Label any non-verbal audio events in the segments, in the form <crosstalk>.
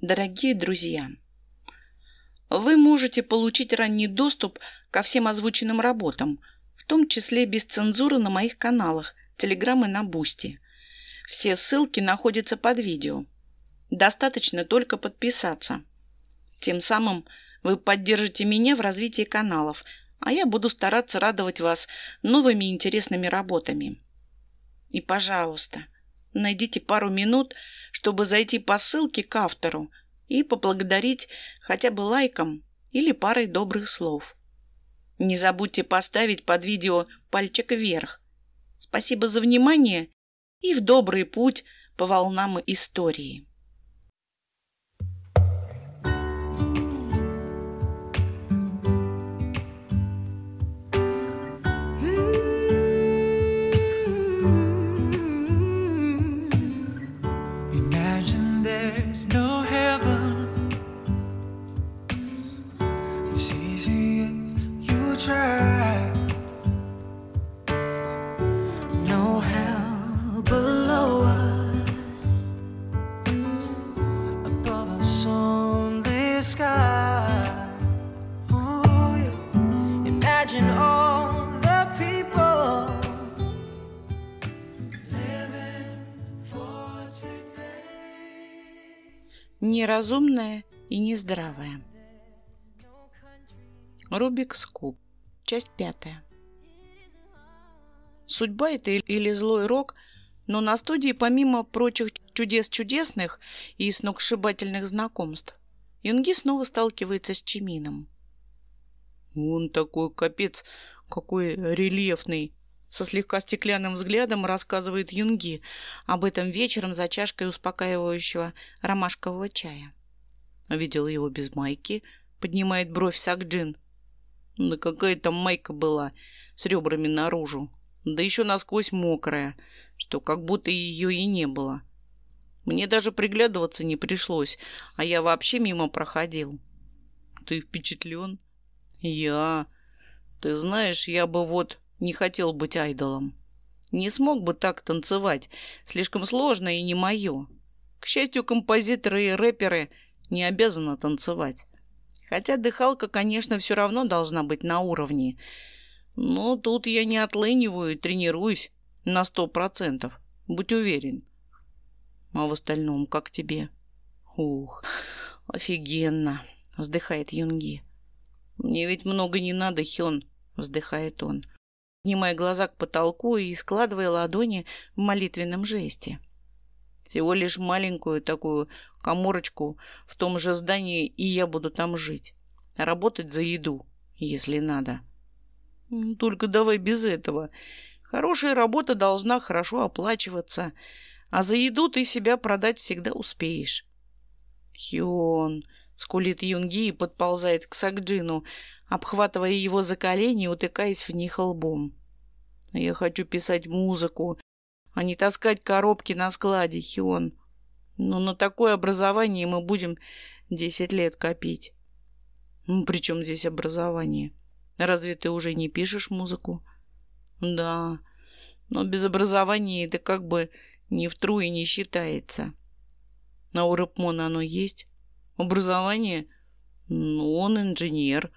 Дорогие друзья, вы можете получить ранний доступ ко всем озвученным работам, в том числе без цензуры на моих каналах, Телеграм и на Бусти. Все ссылки находятся под видео. Достаточно только подписаться. Тем самым вы поддержите меня в развитии каналов, а я буду стараться радовать вас новыми интересными работами. И, пожалуйста, Найдите пару минут, чтобы зайти по ссылке к автору и поблагодарить хотя бы лайком или парой добрых слов. Не забудьте поставить под видео пальчик вверх. Спасибо за внимание и в добрый путь по волнам истории. try. No hell below us, above us only sky. Ooh, yeah. Imagine all the people living for today. Неразумное и нездравое. Рубик Скуб Часть пятая. Судьба это или злой рок, но на студии помимо прочих чудес чудесных и сногсшибательных знакомств, Юнги снова сталкивается с Чимином. «Он такой капец, какой рельефный!» Со слегка стеклянным взглядом рассказывает Юнги об этом вечером за чашкой успокаивающего ромашкового чая. Видел его без майки, поднимает бровь Сакджин. Да какая там майка была с ребрами наружу. Да еще насквозь мокрая, что как будто ее и не было. Мне даже приглядываться не пришлось, а я вообще мимо проходил. Ты впечатлен? Я. Ты знаешь, я бы вот не хотел быть айдолом. Не смог бы так танцевать. Слишком сложно и не мое. К счастью, композиторы и рэперы не обязаны танцевать. Хотя дыхалка, конечно, все равно должна быть на уровне. Но тут я не отлыниваю и тренируюсь на сто процентов. Будь уверен. А в остальном как тебе? Ух, офигенно, вздыхает Юнги. Мне ведь много не надо, Хён, вздыхает он, поднимая глаза к потолку и складывая ладони в молитвенном жесте. — всего лишь маленькую такую коморочку в том же здании, и я буду там жить. Работать за еду, если надо. Только давай без этого. Хорошая работа должна хорошо оплачиваться, а за еду ты себя продать всегда успеешь. Хион, скулит Юнги и подползает к Сакджину, обхватывая его за колени и утыкаясь в них лбом. Я хочу писать музыку, а не таскать коробки на складе, Хион. Но ну, на такое образование мы будем десять лет копить. Ну, при чем здесь образование? Разве ты уже не пишешь музыку? Да, но без образования это как бы ни в труе не считается. А у Рэпмона оно есть? Образование? Ну, он инженер.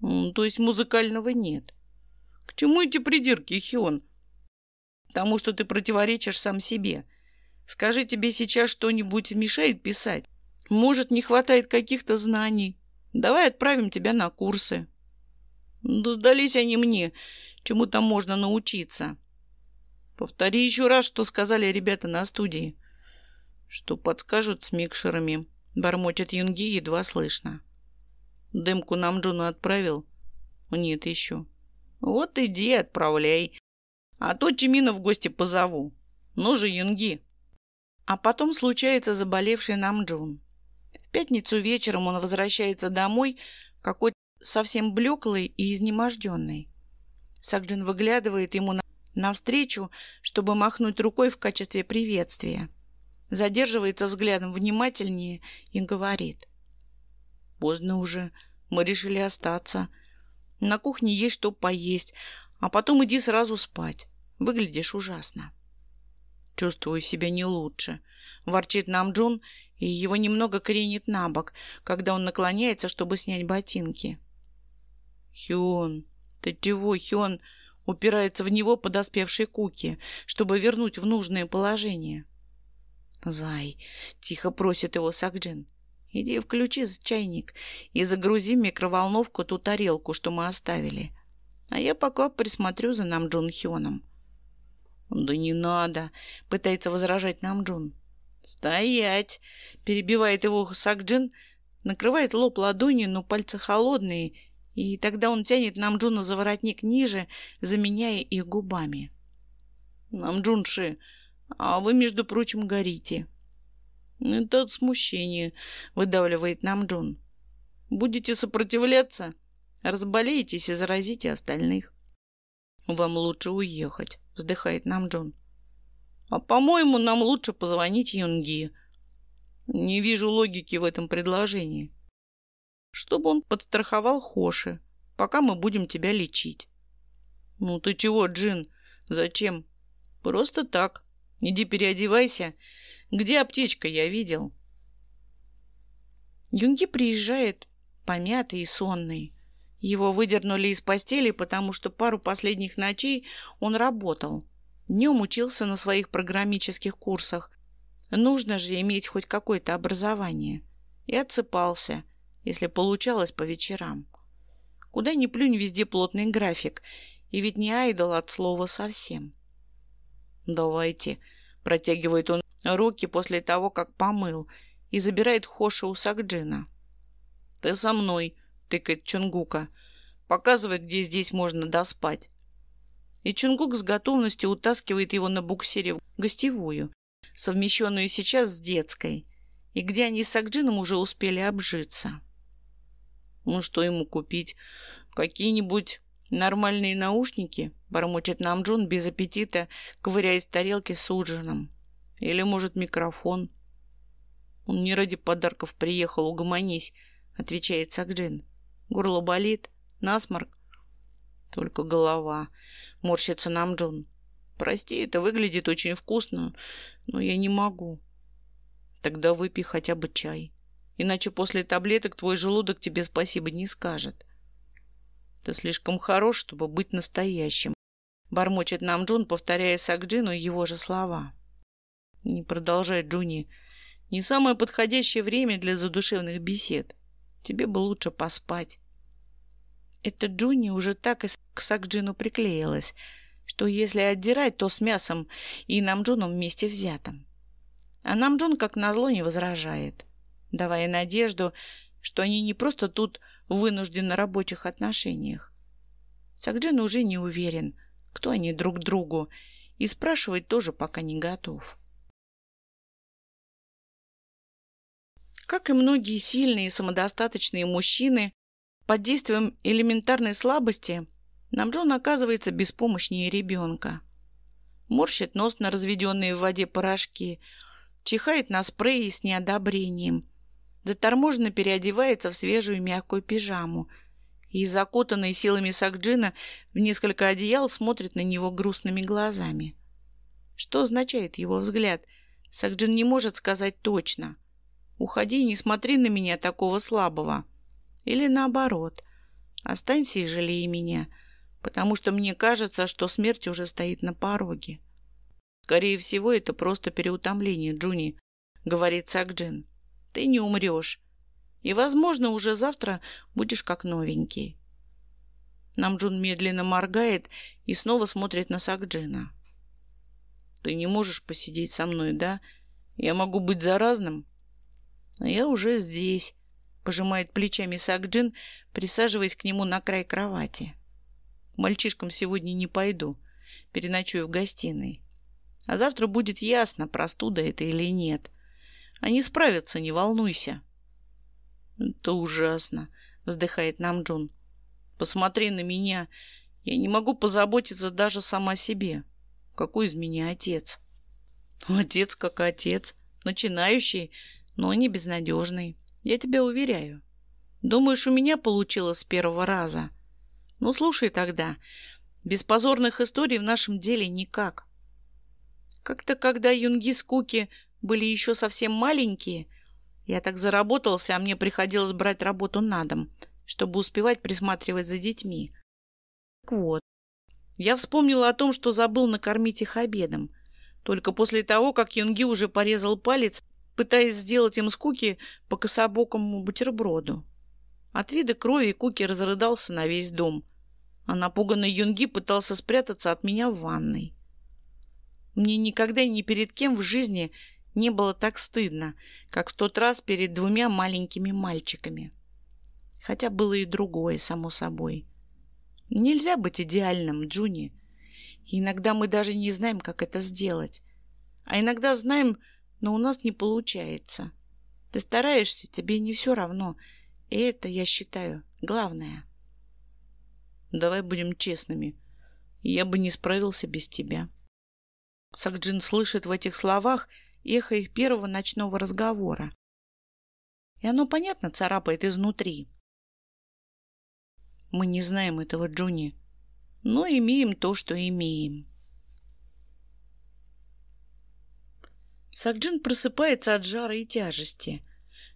То есть музыкального нет. К чему эти придирки, Хион? — Тому, что ты противоречишь сам себе. Скажи, тебе сейчас что-нибудь мешает писать? Может, не хватает каких-то знаний? Давай отправим тебя на курсы». «Да сдались они мне. Чему там можно научиться?» «Повтори еще раз, что сказали ребята на студии». «Что подскажут с микшерами?» — бормочет Юнги, едва слышно. «Дымку нам Джуна отправил?» «Нет еще». «Вот иди, отправляй. А то Тимина в гости позову. Ну же, юнги!» А потом случается заболевший нам Джун. В пятницу вечером он возвращается домой, какой-то совсем блеклый и изнеможденный. Сакджин выглядывает ему навстречу, чтобы махнуть рукой в качестве приветствия. Задерживается взглядом внимательнее и говорит. «Поздно уже. Мы решили остаться. На кухне есть что поесть, а потом иди сразу спать. Выглядишь ужасно. Чувствую себя не лучше. Ворчит нам Джон, и его немного кренит на бок, когда он наклоняется, чтобы снять ботинки. Хион, ты чего, Хион? Упирается в него подоспевший Куки, чтобы вернуть в нужное положение. Зай, тихо просит его Сакджин. Иди включи чайник и загрузи в микроволновку ту тарелку, что мы оставили. — а я пока присмотрю за нам Джун Хионом. «Да не надо!» — пытается возражать нам Джун. «Стоять!» — перебивает его Сак Джин. накрывает лоб ладонью, но пальцы холодные, и тогда он тянет нам Джуна за воротник ниже, заменяя их губами. «Нам Джунши, а вы, между прочим, горите!» «Это от смущения», — выдавливает нам Джун. «Будете сопротивляться? Разболеетесь и заразите остальных. «Вам лучше уехать», — вздыхает нам Джон. «А, по-моему, нам лучше позвонить Юнги. Не вижу логики в этом предложении. Чтобы он подстраховал Хоши, пока мы будем тебя лечить». «Ну ты чего, Джин? Зачем?» «Просто так. Иди переодевайся. Где аптечка? Я видел». Юнги приезжает, помятый и сонный. Его выдернули из постели, потому что пару последних ночей он работал. Днем учился на своих программических курсах. Нужно же иметь хоть какое-то образование. И отсыпался, если получалось по вечерам. Куда ни плюнь, везде плотный график. И ведь не айдол от слова совсем. «Давайте», — протягивает он руки после того, как помыл, и забирает Хоша у Сакджина. «Ты со мной», – тыкает Чунгука. показывает, где здесь можно доспать». И Чунгук с готовностью утаскивает его на буксире в гостевую, совмещенную сейчас с детской, и где они с Акджином уже успели обжиться. «Ну что ему купить? Какие-нибудь нормальные наушники?» – бормочет Намджун без аппетита, ковыряясь в тарелке с ужином. «Или, может, микрофон?» «Он не ради подарков приехал, угомонись», — отвечает Сакджин. Горло болит? Насморк? Только голова. Морщится нам Джон. Прости, это выглядит очень вкусно, но я не могу. Тогда выпей хотя бы чай. Иначе после таблеток твой желудок тебе спасибо не скажет. Ты слишком хорош, чтобы быть настоящим. Бормочет нам Джун, повторяя Сакджину его же слова. Не продолжай, Джуни. Не самое подходящее время для задушевных бесед. Тебе бы лучше поспать. Эта Джуни уже так и к Сакджину приклеилась, что если отдирать, то с мясом и Намджуном вместе взятым. А Намджун, как назло, не возражает, давая надежду, что они не просто тут вынуждены на рабочих отношениях. Сакджин уже не уверен, кто они друг другу, и спрашивать тоже пока не готов. Как и многие сильные самодостаточные мужчины, под действием элементарной слабости Намджон оказывается беспомощнее ребенка. Морщит нос на разведенные в воде порошки, чихает на спреи с неодобрением, заторможенно переодевается в свежую мягкую пижаму и, закутанный силами Сакджина, в несколько одеял смотрит на него грустными глазами. Что означает его взгляд? Сакджин не может сказать точно. «Уходи и не смотри на меня такого слабого». Или наоборот, останься и жалей меня, потому что мне кажется, что смерть уже стоит на пороге. Скорее всего, это просто переутомление, Джуни, говорит Сакджин. Ты не умрешь. И, возможно, уже завтра будешь как новенький. Намджун медленно моргает и снова смотрит на Сакджина. «Ты не можешь посидеть со мной, да? Я могу быть заразным?» «А я уже здесь», Пожимает плечами Сакджин, присаживаясь к нему на край кровати. мальчишкам сегодня не пойду. Переночую в гостиной. А завтра будет ясно, простуда это или нет. Они справятся, не волнуйся. Это ужасно, вздыхает Намджун. Посмотри на меня. Я не могу позаботиться даже сама себе. Какой из меня отец? Отец как отец. Начинающий, но не безнадежный. Я тебя уверяю. Думаешь, у меня получилось с первого раза? Ну, слушай тогда. Без позорных историй в нашем деле никак. Как-то когда юнги с Куки были еще совсем маленькие, я так заработался, а мне приходилось брать работу на дом, чтобы успевать присматривать за детьми. Так вот, я вспомнила о том, что забыл накормить их обедом. Только после того, как Юнги уже порезал палец пытаясь сделать им с куки по кособокому бутерброду. От вида крови Куки разрыдался на весь дом, а напуганный Юнги пытался спрятаться от меня в ванной. Мне никогда ни перед кем в жизни не было так стыдно, как в тот раз перед двумя маленькими мальчиками. Хотя было и другое, само собой. Нельзя быть идеальным, Джуни. Иногда мы даже не знаем, как это сделать. А иногда знаем, но у нас не получается. Ты стараешься, тебе не все равно. И это, я считаю, главное. Давай будем честными. Я бы не справился без тебя. Сакджин слышит в этих словах эхо их первого ночного разговора. И оно, понятно, царапает изнутри. Мы не знаем этого Джуни, но имеем то, что имеем. Сакджин просыпается от жара и тяжести.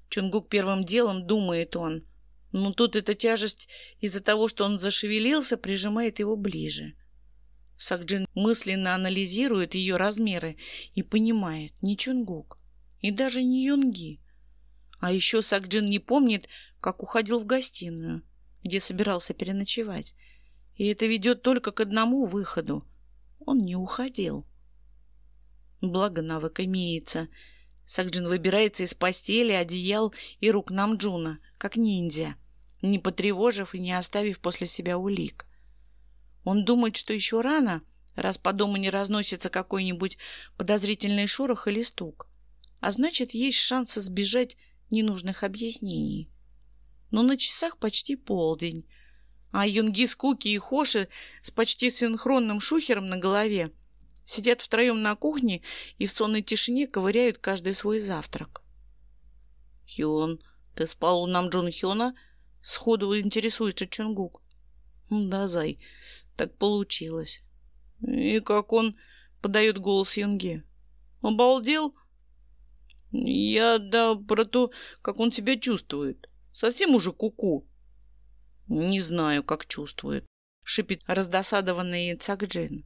Чунгук первым делом думает он. Но «Ну, тут эта тяжесть из-за того, что он зашевелился, прижимает его ближе. Сакджин мысленно анализирует ее размеры и понимает, не Чунгук и даже не Юнги. А еще Сакджин не помнит, как уходил в гостиную, где собирался переночевать. И это ведет только к одному выходу. Он не уходил. Благо навык имеется. Сакджин выбирается из постели, одеял и рук Намджуна, как ниндзя, не потревожив и не оставив после себя улик. Он думает, что еще рано, раз по дому не разносится какой-нибудь подозрительный шорох или стук. А значит, есть шанс избежать ненужных объяснений. Но на часах почти полдень, а юнги с Куки и Хоши с почти синхронным шухером на голове – Сидят втроем на кухне и в сонной тишине ковыряют каждый свой завтрак. «Хион, ты спал у нам Джон Хиона?» — сходу интересуется Чунгук. «Да, зай, так получилось». «И как он?» — подает голос Юнге. «Обалдел?» «Я, да, про то, как он себя чувствует. Совсем уже куку. -ку. «Не знаю, как чувствует», — шипит раздосадованный Цакджин.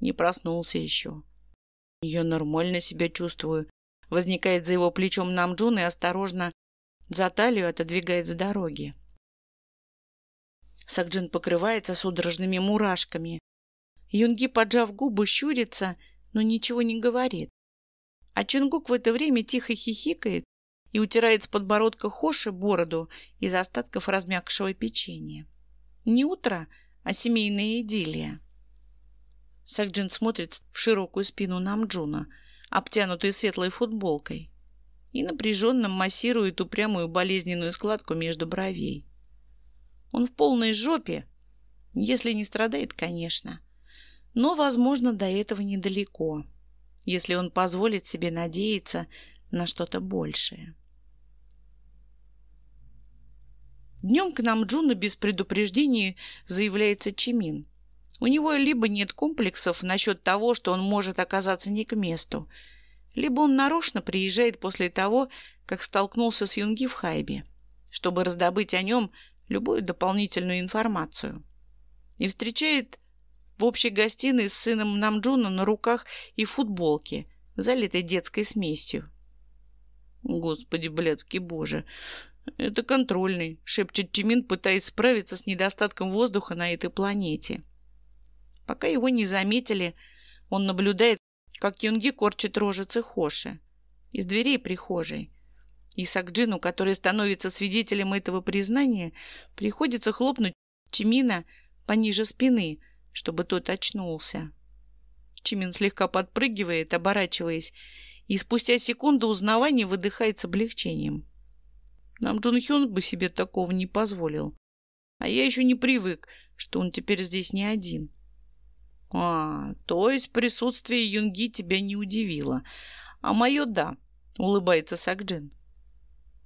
Не проснулся еще. Я нормально себя чувствую. Возникает за его плечом Намджун и осторожно за талию отодвигает с дороги. Сакджин покрывается судорожными мурашками. Юнги, поджав губы, щурится, но ничего не говорит. А Чингук в это время тихо хихикает и утирает с подбородка Хоши бороду из остатков размякшего печенья. Не утро, а семейная идиллия. Сякджин смотрит в широкую спину Намджуна, обтянутую светлой футболкой, и напряженно массирует упрямую болезненную складку между бровей. Он в полной жопе, если не страдает, конечно. Но, возможно, до этого недалеко, если он позволит себе надеяться на что-то большее. Днем к Намджуну без предупреждения заявляется Чимин – у него либо нет комплексов насчет того, что он может оказаться не к месту, либо он нарочно приезжает после того, как столкнулся с Юнги в Хайбе, чтобы раздобыть о нем любую дополнительную информацию. И встречает в общей гостиной с сыном Намджуна на руках и футболке, залитой детской смесью. «Господи, блядский боже! Это контрольный!» — шепчет Чимин, пытаясь справиться с недостатком воздуха на этой планете. Пока его не заметили, он наблюдает, как Юнги корчит рожицы Хоши из дверей прихожей. И Сакджину, который становится свидетелем этого признания, приходится хлопнуть Чимина пониже спины, чтобы тот очнулся. Чимин слегка подпрыгивает, оборачиваясь, и спустя секунду узнавания выдыхает с облегчением. Нам Джун Хён бы себе такого не позволил. А я еще не привык, что он теперь здесь не один. «А, то есть присутствие Юнги тебя не удивило. А мое – да», – улыбается Сакджин.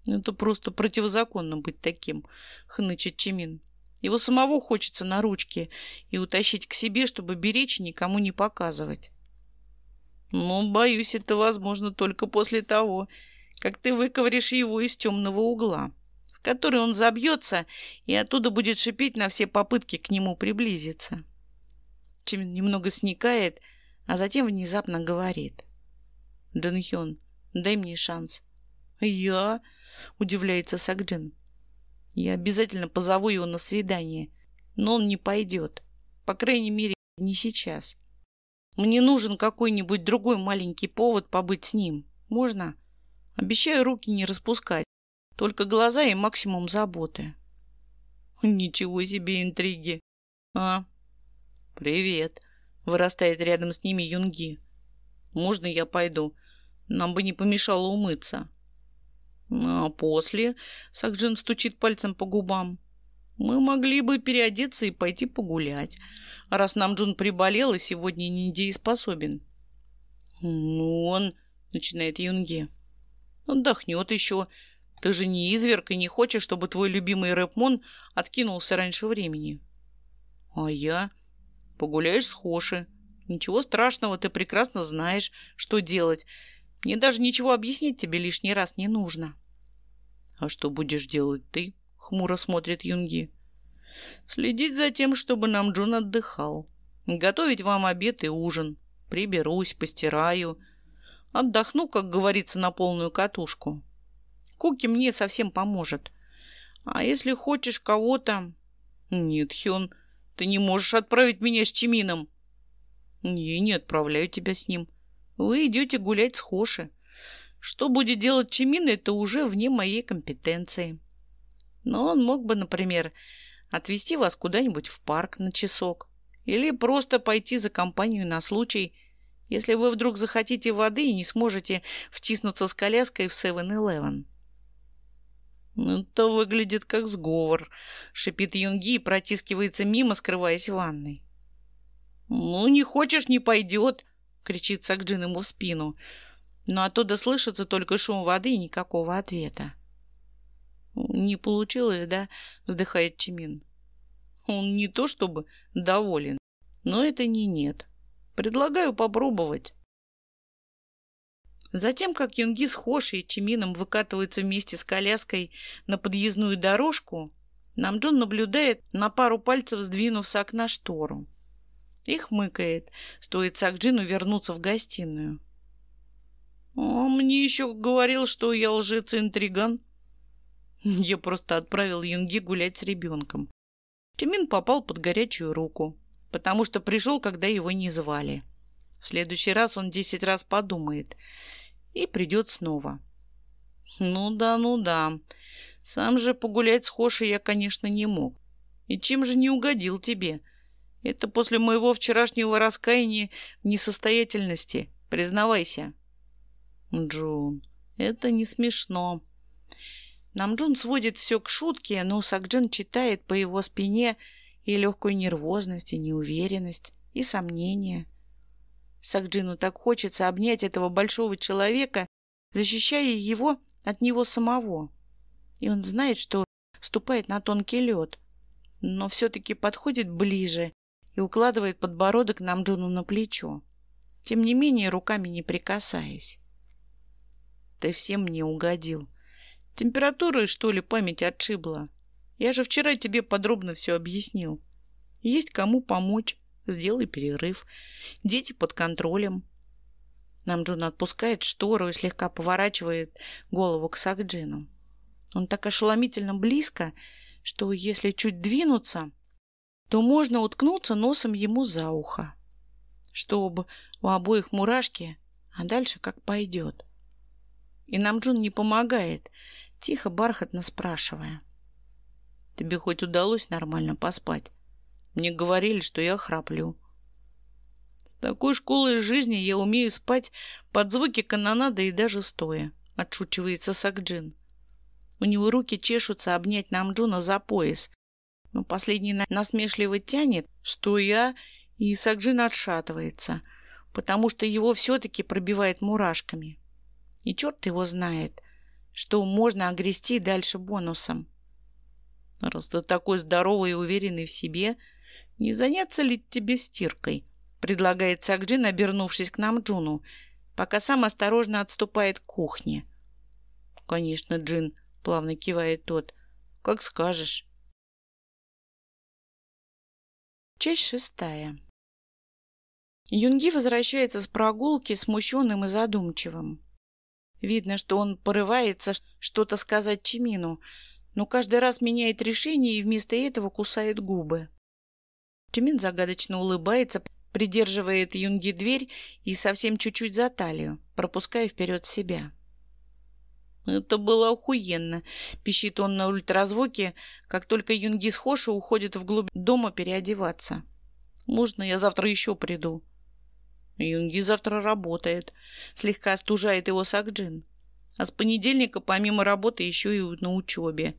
«Это просто противозаконно быть таким», – хнычет Чимин. «Его самого хочется на ручки и утащить к себе, чтобы беречь и никому не показывать». «Ну, боюсь, это возможно только после того, как ты выковыришь его из темного угла, в который он забьется и оттуда будет шипеть на все попытки к нему приблизиться». Чимин немного сникает, а затем внезапно говорит. «Дэн Хён, дай мне шанс». «Я?» — удивляется Сагджин. «Я обязательно позову его на свидание, но он не пойдет. По крайней мере, не сейчас. Мне нужен какой-нибудь другой маленький повод побыть с ним. Можно? Обещаю руки не распускать, только глаза и максимум заботы». «Ничего себе интриги!» «А, «Привет!» – вырастает рядом с ними Юнги. «Можно я пойду? Нам бы не помешало умыться». Ну, а после Сакджин стучит пальцем по губам. «Мы могли бы переодеться и пойти погулять, раз нам Джун приболел и сегодня не недееспособен». «Ну, он...» — начинает Юнги. «Отдохнет еще. Ты же не изверг и не хочешь, чтобы твой любимый Рэпмон откинулся раньше времени». «А я...» Погуляешь с Хоши. Ничего страшного, ты прекрасно знаешь, что делать. Мне даже ничего объяснить тебе лишний раз не нужно». «А что будешь делать ты?» — хмуро смотрит Юнги. «Следить за тем, чтобы нам Джун отдыхал. Готовить вам обед и ужин. Приберусь, постираю. Отдохну, как говорится, на полную катушку. Куки мне совсем поможет. А если хочешь кого-то...» «Нет, Хён, ты не можешь отправить меня с Чимином. Я не отправляю тебя с ним. Вы идете гулять с Хоши. Что будет делать Чимин, это уже вне моей компетенции. Но он мог бы, например, отвезти вас куда-нибудь в парк на часок. Или просто пойти за компанию на случай, если вы вдруг захотите воды и не сможете втиснуться с коляской в 7-Eleven. «Это выглядит как сговор», — шипит Юнги и протискивается мимо, скрываясь в ванной. «Ну, не хочешь, не пойдет», — кричит Сакджин ему в спину. Но оттуда слышится только шум воды и никакого ответа. «Не получилось, да?» — вздыхает Чимин. «Он не то чтобы доволен, но это не нет. Предлагаю попробовать». Затем, как юнги с Хошей и Чимином выкатываются вместе с коляской на подъездную дорожку, Намджон наблюдает, на пару пальцев сдвинув с окна штору. И хмыкает, стоит Сакджину вернуться в гостиную. «Он «А мне еще говорил, что я лжец и интриган». <laughs> Я просто отправил Юнги гулять с ребенком. Тимин попал под горячую руку, потому что пришел, когда его не звали. В следующий раз он десять раз подумает, и придет снова. Ну да, ну да. Сам же погулять с Хошей я, конечно, не мог. И чем же не угодил тебе? Это после моего вчерашнего раскаяния в несостоятельности. Признавайся. Джун, это не смешно. Намджун сводит все к шутке, но Сакджин читает по его спине и легкую нервозность, и неуверенность, и сомнения. Сакджину так хочется обнять этого большого человека, защищая его от него самого. И он знает, что ступает на тонкий лед, но все-таки подходит ближе и укладывает подбородок Намджуну на плечо, тем не менее руками не прикасаясь. «Ты всем не угодил. Температурой, что ли, память отшибла? Я же вчера тебе подробно все объяснил. Есть кому помочь, Сделай перерыв. Дети под контролем. Нам Джон отпускает штору и слегка поворачивает голову к Сакджину. Он так ошеломительно близко, что если чуть двинуться, то можно уткнуться носом ему за ухо, чтобы у обоих мурашки, а дальше как пойдет. И нам Джун не помогает, тихо, бархатно спрашивая. «Тебе хоть удалось нормально поспать?» Мне говорили, что я храплю. С такой школой жизни я умею спать под звуки канонады и даже стоя, отшучивается Сакджин. У него руки чешутся обнять Намджуна за пояс, но последний насмешливо тянет, что я, и Сакджин отшатывается, потому что его все-таки пробивает мурашками. И черт его знает, что можно огрести дальше бонусом. Раз ты такой здоровый и уверенный в себе — «Не заняться ли тебе стиркой?» – предлагает Сакджин, обернувшись к нам Джуну, пока сам осторожно отступает к кухне. «Конечно, Джин», – плавно кивает тот. «Как скажешь». Часть шестая. Юнги возвращается с прогулки смущенным и задумчивым. Видно, что он порывается что-то сказать Чимину, но каждый раз меняет решение и вместо этого кусает губы. Чумин загадочно улыбается, придерживает Юнги дверь и совсем чуть-чуть за талию, пропуская вперед себя. «Это было охуенно!» — пищит он на ультразвуке, как только Юнги с Хоши уходит вглубь дома переодеваться. «Можно я завтра еще приду?» «Юнги завтра работает», — слегка остужает его Сакджин. «А с понедельника помимо работы еще и на учебе.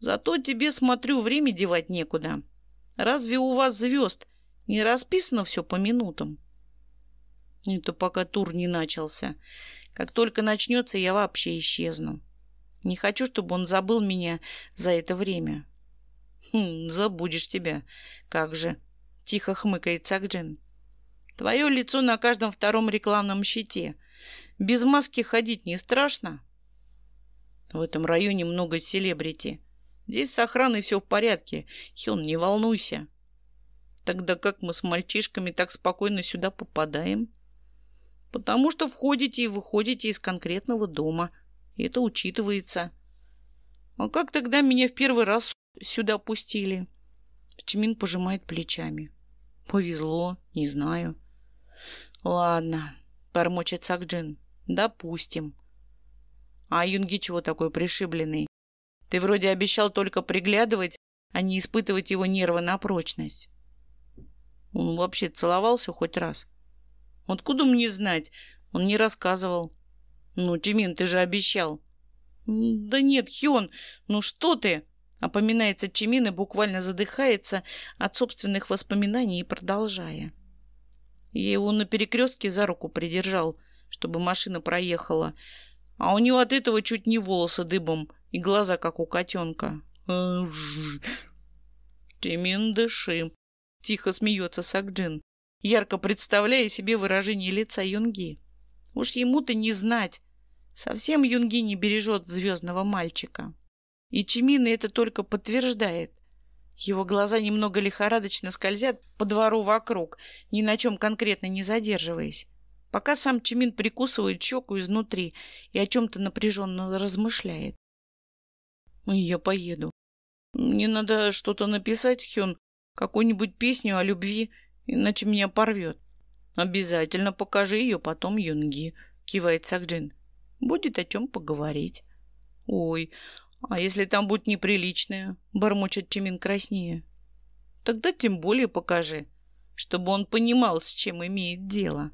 Зато тебе, смотрю, время девать некуда. Разве у вас звезд не расписано все по минутам? Это пока тур не начался. Как только начнется, я вообще исчезну. Не хочу, чтобы он забыл меня за это время. Хм, забудешь тебя. Как же. Тихо хмыкает Сакджин. Твое лицо на каждом втором рекламном щите. Без маски ходить не страшно? В этом районе много селебрити. Здесь с охраной все в порядке. Хён, не волнуйся. Тогда как мы с мальчишками так спокойно сюда попадаем? Потому что входите и выходите из конкретного дома. Это учитывается. А как тогда меня в первый раз сюда пустили? Чмин пожимает плечами. Повезло, не знаю. Ладно, бормочет Сакджин. Допустим. А Юнги чего такой пришибленный? Ты вроде обещал только приглядывать, а не испытывать его нервы на прочность. Он вообще целовался хоть раз? Откуда мне знать? Он не рассказывал. Ну, Тимин, ты же обещал. Да нет, Хион, ну что ты? Опоминается Чимин и буквально задыхается от собственных воспоминаний продолжая. Я его на перекрестке за руку придержал, чтобы машина проехала. А у него от этого чуть не волосы дыбом и глаза, как у котенка. «Тимин, дыши!» — тихо смеется Сакджин, ярко представляя себе выражение лица Юнги. Уж ему-то не знать. Совсем Юнги не бережет звездного мальчика. И Чимина это только подтверждает. Его глаза немного лихорадочно скользят по двору вокруг, ни на чем конкретно не задерживаясь. Пока сам Чимин прикусывает щеку изнутри и о чем-то напряженно размышляет. Я поеду. Мне надо что-то написать, Хён, какую-нибудь песню о любви, иначе меня порвет. Обязательно покажи ее потом Юнги, кивает Сакджин. Будет о чем поговорить. Ой, а если там будет неприличное, бормочет Чимин краснее. Тогда тем более покажи, чтобы он понимал, с чем имеет дело.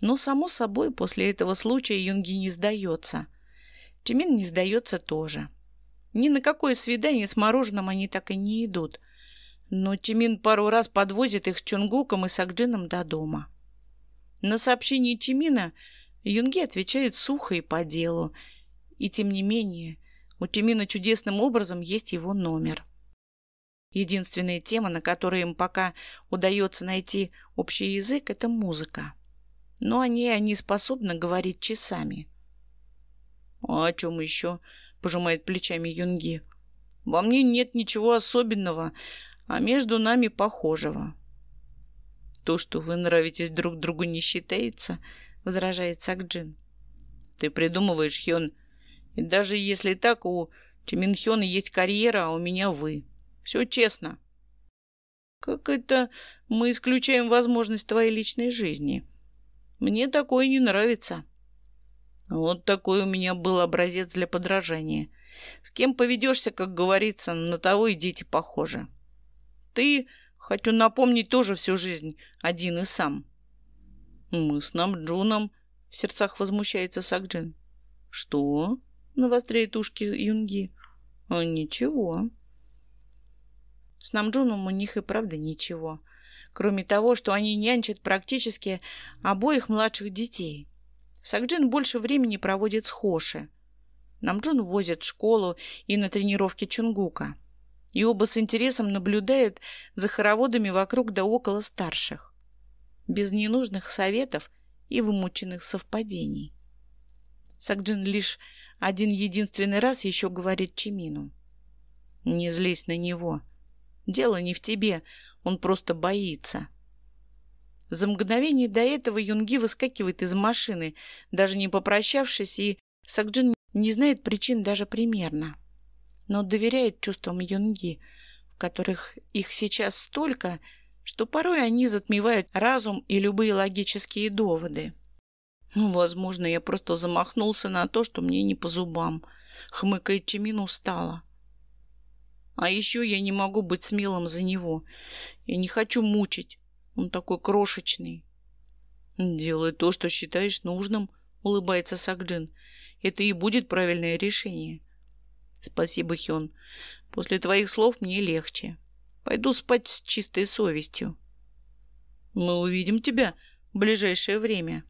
Но, само собой, после этого случая Юнги не сдается – Тимин не сдается тоже. Ни на какое свидание с мороженым они так и не идут. Но Тимин пару раз подвозит их с Чунгуком и Сакджином до дома. На сообщение Тимина Юнги отвечает сухо и по делу. И тем не менее, у Тимина чудесным образом есть его номер. Единственная тема, на которой им пока удается найти общий язык, это музыка. Но о ней они способны говорить часами. А о чем еще? Пожимает плечами Юнги. Во мне нет ничего особенного, а между нами похожего. То, что вы нравитесь друг другу, не считается, возражает Сакджин. Ты придумываешь, Хён. И даже если так, у Чиминхёна есть карьера, а у меня вы. Все честно. Как это мы исключаем возможность твоей личной жизни? Мне такое не нравится. Вот такой у меня был образец для подражания. С кем поведешься, как говорится, на того и дети похожи. Ты, хочу напомнить, тоже всю жизнь один и сам. Мы с Намджуном, в сердцах возмущается Сакджин. Что? Навостряет ушки Юнги. А, ничего. С Намджуном у них и правда ничего. Кроме того, что они нянчат практически обоих младших детей – Сакджин больше времени проводит с Хоши. Намджун возит в школу и на тренировке Чунгука. И оба с интересом наблюдают за хороводами вокруг да около старших. Без ненужных советов и вымученных совпадений. Сакджин лишь один единственный раз еще говорит Чимину. «Не злись на него. Дело не в тебе, он просто боится». За мгновение до этого Юнги выскакивает из машины, даже не попрощавшись, и Сакджин не знает причин даже примерно. Но доверяет чувствам Юнги, в которых их сейчас столько, что порой они затмевают разум и любые логические доводы. «Ну, возможно, я просто замахнулся на то, что мне не по зубам», — хмыкает Чимин устало. «А еще я не могу быть смелым за него. Я не хочу мучить, он такой крошечный. Делай то, что считаешь нужным, улыбается Сакджин. Это и будет правильное решение. Спасибо, Хион. После твоих слов мне легче. Пойду спать с чистой совестью. Мы увидим тебя в ближайшее время.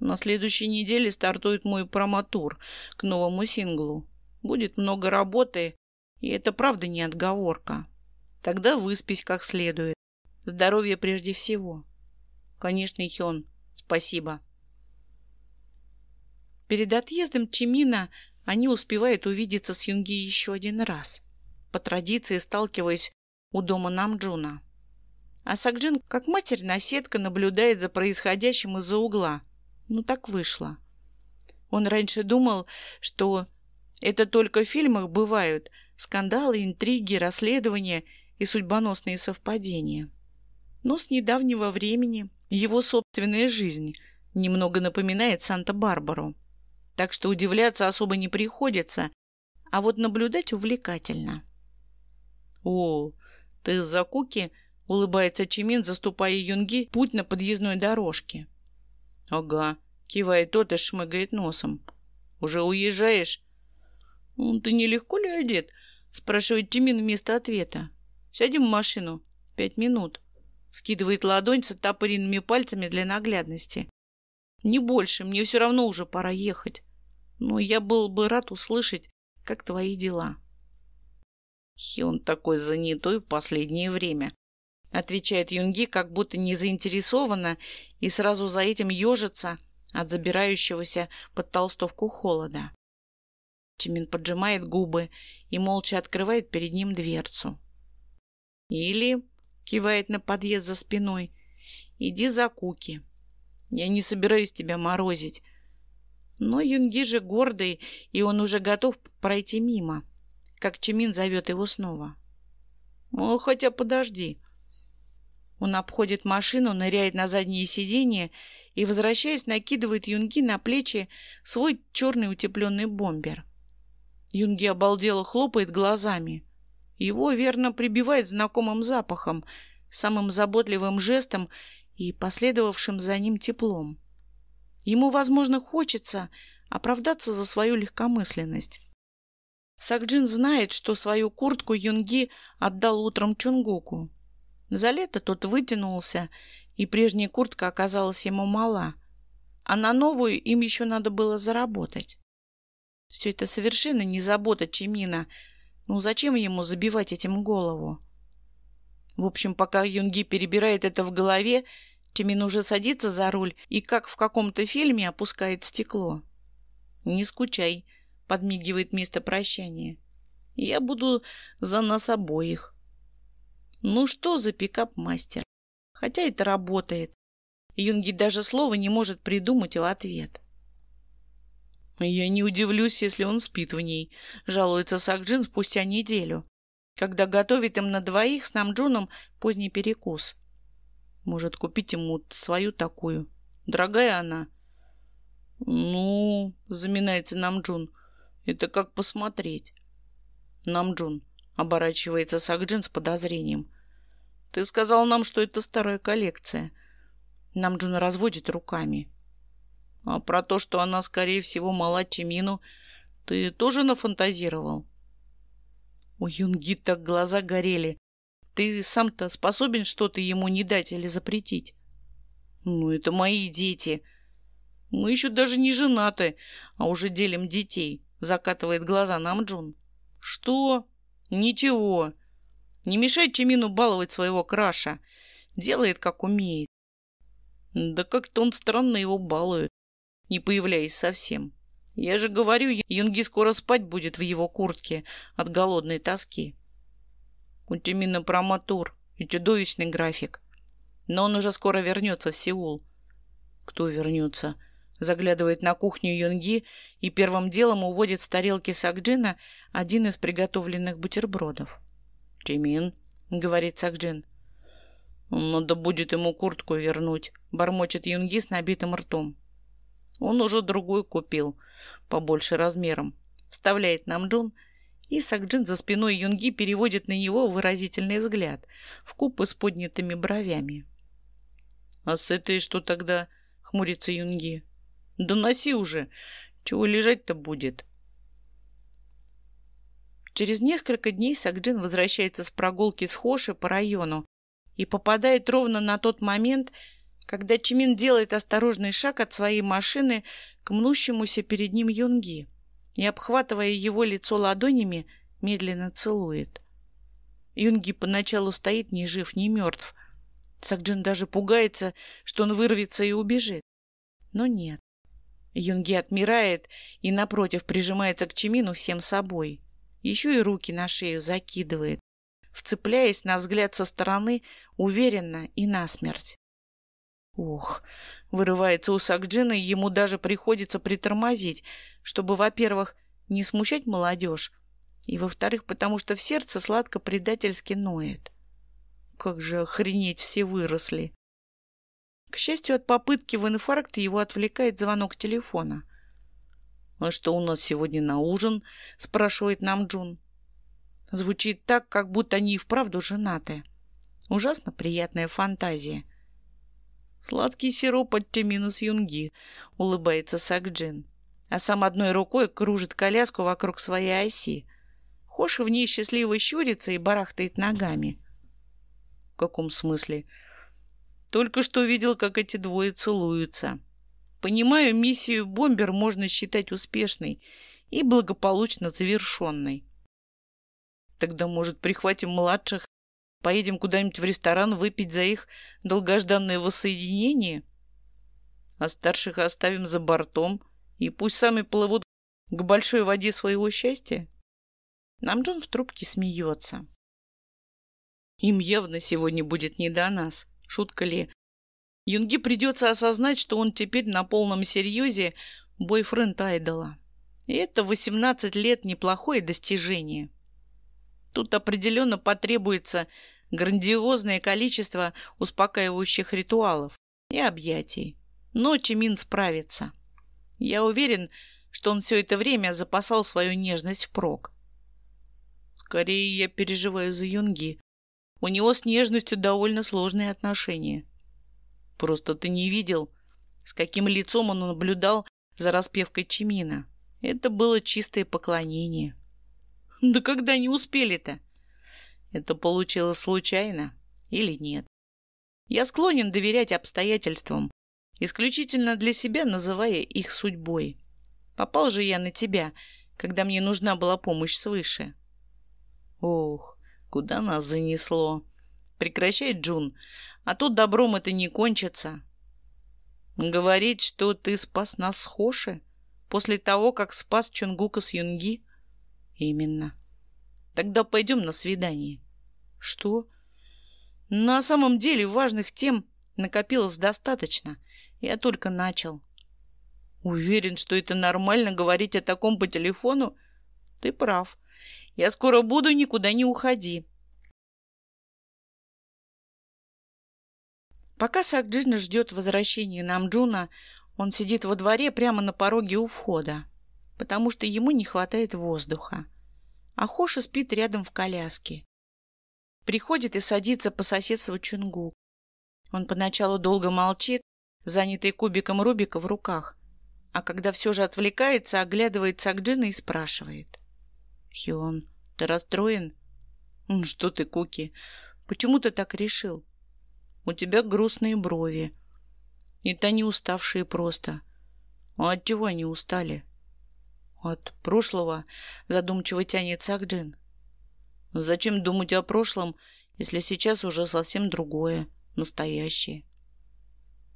На следующей неделе стартует мой промотур к новому синглу. Будет много работы, и это правда не отговорка. Тогда выспись как следует. Здоровье прежде всего. Конечно, Хён, спасибо. Перед отъездом Чимина они успевают увидеться с Юнги еще один раз, по традиции сталкиваясь у дома Намджуна. А Сакджин, как матерь-наседка, наблюдает за происходящим из-за угла. Ну, так вышло. Он раньше думал, что это только в фильмах бывают скандалы, интриги, расследования и судьбоносные совпадения но с недавнего времени его собственная жизнь немного напоминает Санта-Барбару. Так что удивляться особо не приходится, а вот наблюдать увлекательно. «О, ты за куки?» — улыбается Чимин, заступая Юнги путь на подъездной дорожке. «Ага», — кивает тот и шмыгает носом. «Уже уезжаешь?» «Ты нелегко ли одет?» — спрашивает Тимин вместо ответа. «Сядем в машину. Пять минут». Скидывает ладонь с оттопыренными пальцами для наглядности. Не больше, мне все равно уже пора ехать. Но я был бы рад услышать, как твои дела. Хи, он такой занятой в последнее время. Отвечает Юнги, как будто не заинтересована, и сразу за этим ежится от забирающегося под толстовку холода. Тимин поджимает губы и молча открывает перед ним дверцу. Или кивает на подъезд за спиной. Иди за куки. Я не собираюсь тебя морозить. Но Юнги же гордый, и он уже готов пройти мимо, как Чимин зовет его снова. О, хотя подожди. Он обходит машину, ныряет на заднее сиденье и, возвращаясь, накидывает Юнги на плечи свой черный утепленный бомбер. Юнги обалдело хлопает глазами. Его верно прибивает знакомым запахом, самым заботливым жестом и последовавшим за ним теплом. Ему, возможно, хочется оправдаться за свою легкомысленность. Сакджин знает, что свою куртку Юнги отдал утром Чунгуку. За лето тот вытянулся, и прежняя куртка оказалась ему мала, а на новую им еще надо было заработать. Все это совершенно не забота Чимина — ну зачем ему забивать этим голову? В общем, пока Юнги перебирает это в голове, Тимин уже садится за руль и, как в каком-то фильме, опускает стекло. «Не скучай», — подмигивает место прощания. «Я буду за нас обоих». Ну что за пикап-мастер? Хотя это работает. Юнги даже слова не может придумать в ответ. «Я не удивлюсь, если он спит в ней», — жалуется Сакджин спустя неделю, когда готовит им на двоих с Намджуном поздний перекус. «Может, купить ему свою такую? Дорогая она?» «Ну...» — заминается Намджун. «Это как посмотреть». Намджун оборачивается Сакджин с подозрением. «Ты сказал нам, что это старая коллекция». Намджун разводит руками. А про то, что она, скорее всего, младше Мину, ты тоже нафантазировал? У Юнги так глаза горели. Ты сам-то способен что-то ему не дать или запретить? Ну, это мои дети. Мы еще даже не женаты, а уже делим детей. Закатывает глаза нам Джун. Что? Ничего. Не мешай Чимину баловать своего краша. Делает, как умеет. Да как-то он странно его балует не появляясь совсем. Я же говорю, Юнги скоро спать будет в его куртке от голодной тоски. У Тимина проматур и чудовищный график. Но он уже скоро вернется в Сеул. Кто вернется? Заглядывает на кухню Юнги и первым делом уводит с тарелки Сакджина один из приготовленных бутербродов. «Тимин», — говорит Сакджин, «Ну — «надо будет ему куртку вернуть», — бормочет Юнги с набитым ртом. Он уже другой купил, побольше размером. Вставляет нам Джун, и Сакджин за спиной Юнги переводит на него выразительный взгляд, в купы с поднятыми бровями. «А с этой что тогда?» — хмурится Юнги. Да носи уже! Чего лежать-то будет?» Через несколько дней Сакджин возвращается с прогулки с Хоши по району и попадает ровно на тот момент, когда Чимин делает осторожный шаг от своей машины к мнущемуся перед ним Юнги и, обхватывая его лицо ладонями, медленно целует. Юнги поначалу стоит ни жив, ни мертв. Сакджин даже пугается, что он вырвется и убежит. Но нет. Юнги отмирает и, напротив, прижимается к Чимину всем собой. Еще и руки на шею закидывает, вцепляясь на взгляд со стороны уверенно и насмерть. Ох, вырывается у Сакджина, и ему даже приходится притормозить, чтобы, во-первых, не смущать молодежь, и, во-вторых, потому что в сердце сладко предательски ноет. Как же охренеть все выросли. К счастью, от попытки в инфаркт его отвлекает звонок телефона. «А что у нас сегодня на ужин?» – спрашивает нам Джун. Звучит так, как будто они и вправду женаты. Ужасно приятная фантазия. «Сладкий сироп от тимина юнги», — улыбается Сакджин. А сам одной рукой кружит коляску вокруг своей оси. Хош в ней счастливо щурится и барахтает ногами. «В каком смысле?» «Только что видел, как эти двое целуются». Понимаю, миссию «Бомбер» можно считать успешной и благополучно завершенной. Тогда, может, прихватим младших Поедем куда-нибудь в ресторан выпить за их долгожданное воссоединение? А старших оставим за бортом, и пусть сами плывут к большой воде своего счастья? Нам Джон в трубке смеется. Им явно сегодня будет не до нас. Шутка ли? Юнги придется осознать, что он теперь на полном серьезе бойфренд Айдола. И это 18 лет неплохое достижение. Тут определенно потребуется грандиозное количество успокаивающих ритуалов и объятий. Но Чимин справится. Я уверен, что он все это время запасал свою нежность впрок. Скорее я переживаю за Юнги. У него с нежностью довольно сложные отношения. Просто ты не видел, с каким лицом он наблюдал за распевкой Чимина. Это было чистое поклонение. Да когда не успели-то? Это получилось случайно или нет? Я склонен доверять обстоятельствам, исключительно для себя называя их судьбой. Попал же я на тебя, когда мне нужна была помощь свыше. Ох, куда нас занесло. Прекращай, Джун, а то добром это не кончится. Говорить, что ты спас нас с Хоши? После того, как спас Чунгука с Юнги? Именно. Тогда пойдем на свидание. Что? На самом деле важных тем накопилось достаточно. Я только начал. Уверен, что это нормально говорить о таком по телефону? Ты прав. Я скоро буду, никуда не уходи. Пока Сакджин ждет возвращения Намджуна, он сидит во дворе прямо на пороге у входа потому что ему не хватает воздуха. А Хоша спит рядом в коляске. Приходит и садится по соседству Чунгу. Он поначалу долго молчит, занятый кубиком Рубика в руках, а когда все же отвлекается, оглядывается к Джина и спрашивает. «Хион, ты расстроен?» «Что ты, Куки, почему ты так решил?» «У тебя грустные брови. И то не уставшие просто». «А от чего они устали?» От прошлого задумчиво тянет Сакджин. Зачем думать о прошлом, если сейчас уже совсем другое, настоящее?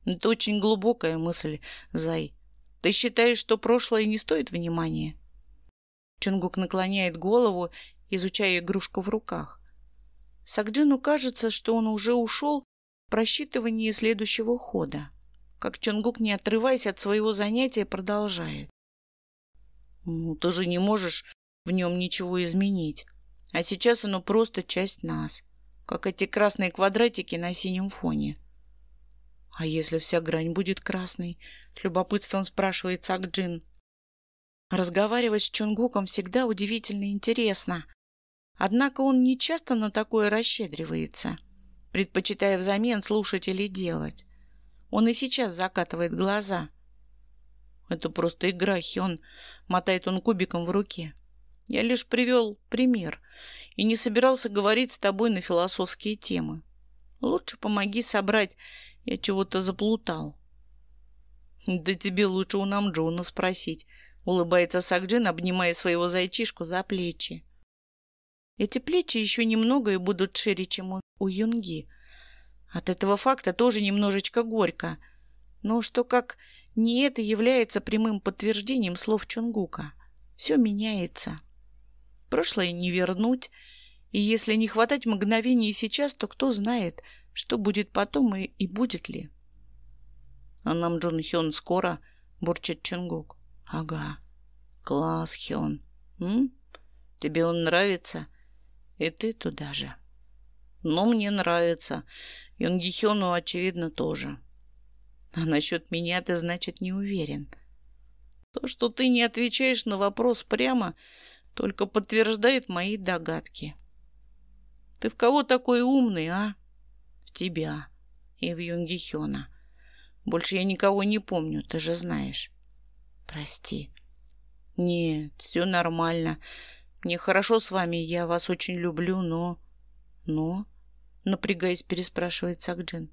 Это очень глубокая мысль, Зай. Ты считаешь, что прошлое не стоит внимания? Чунгук наклоняет голову, изучая игрушку в руках. Сакджину кажется, что он уже ушел в просчитывании следующего хода. Как Чонгук, не отрываясь от своего занятия, продолжает. Ну, ты же не можешь в нем ничего изменить. А сейчас оно просто часть нас, как эти красные квадратики на синем фоне. А если вся грань будет красной? С любопытством спрашивает Сакджин. Разговаривать с Чунгуком всегда удивительно интересно. Однако он не часто на такое расщедривается, предпочитая взамен слушать или делать. Он и сейчас закатывает глаза, это просто игра, Хён. Мотает он кубиком в руке. Я лишь привел пример и не собирался говорить с тобой на философские темы. Лучше помоги собрать. Я чего-то заплутал. Да тебе лучше у нам Джона спросить. Улыбается Сакджин, обнимая своего зайчишку за плечи. Эти плечи еще немного и будут шире, чем у Юнги. От этого факта тоже немножечко горько – но что как не это является прямым подтверждением слов Чунгука. Все меняется. Прошлое не вернуть, и если не хватать мгновений сейчас, то кто знает, что будет потом и, и будет ли. — А нам Джун Хён скоро? — бурчит Чунгук. — Ага. Класс, Хён. М? Тебе он нравится? И ты туда же. — Но мне нравится. Юнгихёну, очевидно, тоже. — а насчет меня ты, значит, не уверен. То, что ты не отвечаешь на вопрос прямо, только подтверждает мои догадки. Ты в кого такой умный, а? В тебя и в Юнгихёна. Больше я никого не помню, ты же знаешь. Прости. Нет, все нормально. Мне хорошо с вами, я вас очень люблю, но... Но? Напрягаясь, переспрашивает Сакджин.